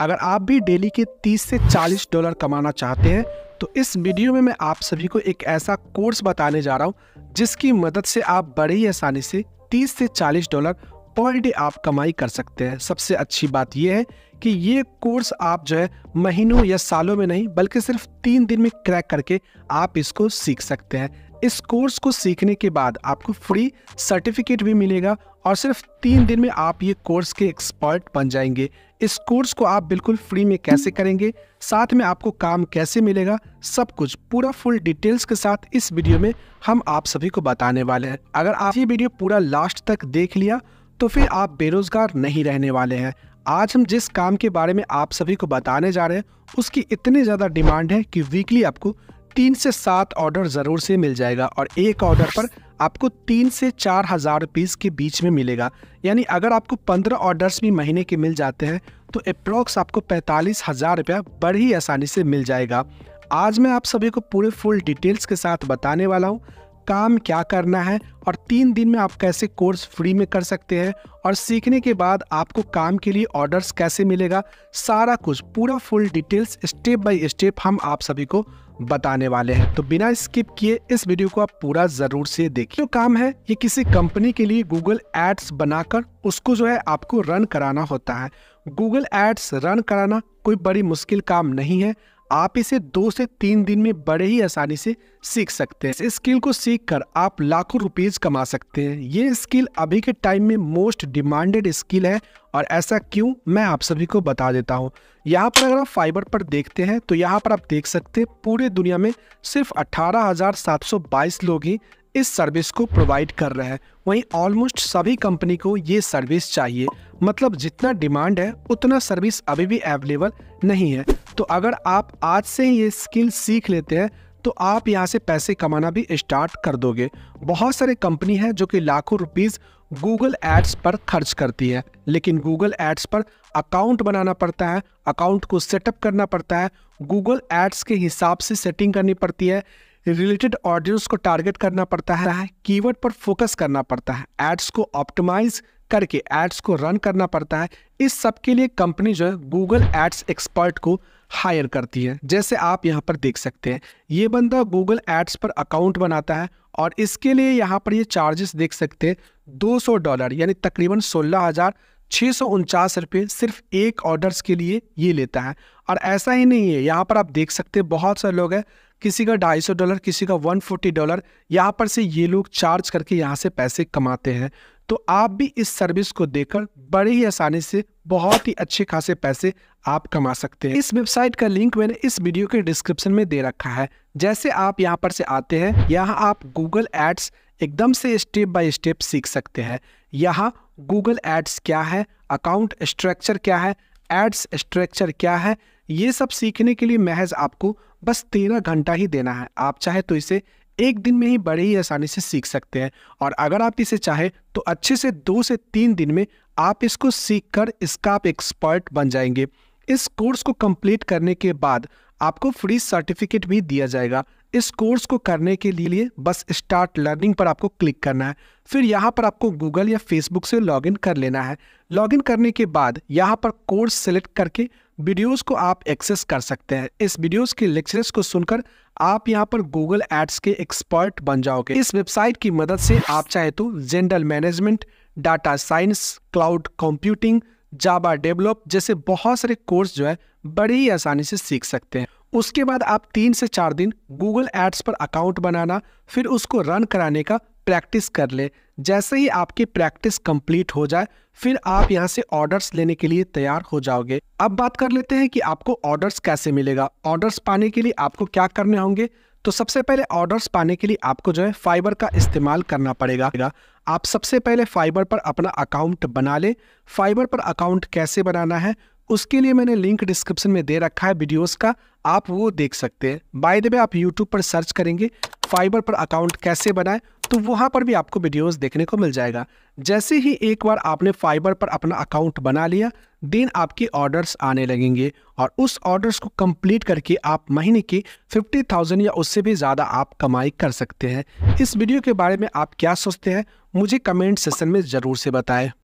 अगर आप भी डेली के 30 से 40 डॉलर कमाना चाहते हैं तो इस वीडियो में मैं आप सभी को एक ऐसा कोर्स बताने जा रहा हूँ जिसकी मदद से आप बड़े ही आसानी से 30 से 40 डॉलर पर डे आप कमाई कर सकते हैं सबसे अच्छी बात यह है कि ये कोर्स आप जो है महीनों या सालों में नहीं बल्कि सिर्फ तीन दिन में क्रैक करके आप इसको सीख सकते हैं इस कोर्स को सीखने के बाद आपको फ्री सर्टिफिकेट भी मिलेगा और सिर्फ तीन दिन में आप ये कोर्स के एक्सपर्ट बन जाएंगे इस कोर्स को आप बिल्कुल फ्री में कैसे करेंगे साथ में आपको काम कैसे मिलेगा सब कुछ पूरा फुल डिटेल्स के साथ इस वीडियो में हम आप सभी को बताने वाले हैं अगर आप ये वीडियो पूरा लास्ट तक देख लिया तो फिर आप बेरोजगार नहीं रहने वाले हैं आज हम जिस काम के बारे में आप सभी को बताने जा रहे हैं उसकी इतनी ज़्यादा डिमांड है कि वीकली आपको तीन से सात ऑर्डर ज़रूर से मिल जाएगा और एक ऑर्डर पर आपको तीन से चार हज़ार रुपीज़ के बीच में मिलेगा यानी अगर आपको पंद्रह ऑर्डर्स भी महीने के मिल जाते हैं तो अप्रोक्स आपको पैंतालीस हज़ार रुपया बड़ी आसानी से मिल जाएगा आज मैं आप सभी को पूरे फुल डिटेल्स के साथ बताने वाला हूँ काम क्या करना है और तीन दिन में आप कैसे कोर्स फ्री में कर सकते हैं और सीखने के बाद आपको काम के लिए ऑर्डर्स कैसे मिलेगा सारा कुछ पूरा full details step by step हम आप सभी को बताने वाले हैं तो बिना स्किप किए इस वीडियो को आप पूरा जरूर से देखिए जो काम है ये किसी कंपनी के लिए गूगल एड्स बनाकर उसको जो है आपको रन कराना होता है गूगल एड्स रन कराना कोई बड़ी मुश्किल काम नहीं है आप इसे दो से तीन दिन में बड़े ही आसानी से सीख सकते हैं इस स्किल को सीखकर आप लाखों रुपीज कमा सकते हैं ये स्किल अभी के टाइम में मोस्ट डिमांडेड स्किल है और ऐसा क्यों मैं आप सभी को बता देता हूँ यहाँ पर अगर आप फाइबर पर देखते हैं तो यहाँ पर आप देख सकते हैं पूरे दुनिया में सिर्फ 18,722 लोग ही इस सर्विस को प्रोवाइड कर रहे हैं वहीं ऑलमोस्ट सभी कंपनी को ये सर्विस चाहिए मतलब जितना डिमांड है उतना सर्विस अभी भी अवेलेबल नहीं है तो अगर आप आज से ही ये स्किल सीख लेते हैं तो आप यहाँ से पैसे कमाना भी स्टार्ट कर दोगे बहुत सारे कंपनी है जो कि लाखों रुपीज़ गूगल एड्स पर खर्च करती है लेकिन गूगल एड्स पर अकाउंट बनाना पड़ता है अकाउंट को सेटअप करना पड़ता है गूगल एड्स के हिसाब से सेटिंग करनी पड़ती है रिलेटेड ऑडियंस को टारगेट करना पड़ता है कीवर्ड पर फोकस करना पड़ता है एड्स को ऑप्टिमाइज करके एड्स को रन करना पड़ता है इस सब के लिए कंपनी जो है गूगल एड्स एक्सपर्ट को हायर करती है जैसे आप यहाँ पर देख सकते हैं ये बंदा गूगल एड्स पर अकाउंट बनाता है और इसके लिए यहाँ पर ये चार्जेस देख सकते हैं 200 डॉलर यानी तकरीबन सोलह हज़ार छः सौ उनचास रुपये सिर्फ एक ऑर्डर्स के लिए ये लेता है और ऐसा ही नहीं है यहाँ पर आप देख सकते हैं बहुत सारे लोग हैं किसी का ढाई सौ डॉलर किसी का वन फोर्टी डॉलर यहाँ पर से ये लोग चार्ज करके यहाँ से पैसे कमाते हैं तो आप भी इस सर्विस को देकर बड़े ही आसानी से बहुत ही अच्छे खासे पैसे आप कमा सकते हैं इस वेबसाइट का लिंक मैंने इस वीडियो के डिस्क्रिप्शन में दे रखा है जैसे आप यहाँ पर से आते हैं यहाँ आप गूगल एड्स एकदम से स्टेप बाय स्टेप सीख सकते हैं यहाँ गूगल एड्स क्या है अकाउंट स्ट्रक्चर क्या है एड्स स्ट्रक्चर क्या है ये सब सीखने के लिए महज आपको बस तेरह घंटा ही देना है आप चाहे तो इसे एक दिन में ही बड़े ही आसानी से सीख सकते हैं और अगर आप इसे चाहें तो अच्छे से दो से तीन दिन में आप इसको सीख कर इसका आप एक्सपर्ट बन जाएंगे इस कोर्स को कंप्लीट करने के बाद आपको फ्री सर्टिफिकेट भी दिया जाएगा इस कोर्स को करने के लिए बस स्टार्ट लर्निंग पर आपको क्लिक करना है फिर यहाँ पर आपको गूगल या फेसबुक से लॉगिन कर लेना है लॉगिन करने के बाद यहाँ पर कोर्स सेलेक्ट करके वीडियोस को आप एक्सेस कर सकते हैं इस वीडियोस के लेक्चर्स को सुनकर आप यहाँ पर गूगल एड्स के एक्सपर्ट बन जाओगे इस वेबसाइट की मदद से आप चाहे तो general management data science cloud computing Java develop जैसे बहुत सारे कोर्स जो है बड़ी ही आसानी से सीख सकते हैं उसके बाद आप तीन से चार दिन गूगल एड्स पर अकाउंट बनाना फिर उसको रन कराने का प्रैक्टिस कर ले जैसे ही आपकी प्रैक्टिस कंप्लीट हो जाए फिर आप यहाँ से ऑर्डर्स लेने के लिए तैयार हो जाओगे अब बात कर लेते हैं कि आपको ऑर्डर्स कैसे मिलेगा ऑर्डर्स पाने के लिए आपको क्या करने होंगे तो सबसे पहले ऑर्डर्स पाने के लिए आपको जो है फाइबर का इस्तेमाल करना पड़ेगा आप सबसे पहले फाइबर पर अपना अकाउंट बना ले फाइबर पर अकाउंट कैसे बनाना है उसके लिए मैंने लिंक डिस्क्रिप्शन में दे रखा है वीडियोस का आप वो देख सकते हैं बाय द वे आप यूट्यूब पर सर्च करेंगे फाइबर पर अकाउंट कैसे बनाएं तो वहाँ पर भी आपको वीडियोस देखने को मिल जाएगा जैसे ही एक बार आपने फाइबर पर अपना अकाउंट बना लिया दिन आपके ऑर्डर्स आने लगेंगे और उस ऑर्डर्स को कंप्लीट करके आप महीने की फिफ्टी थाउजेंड या उससे भी ज़्यादा आप कमाई कर सकते हैं इस वीडियो के बारे में आप क्या सोचते हैं मुझे कमेंट सेशन में ज़रूर से बताएं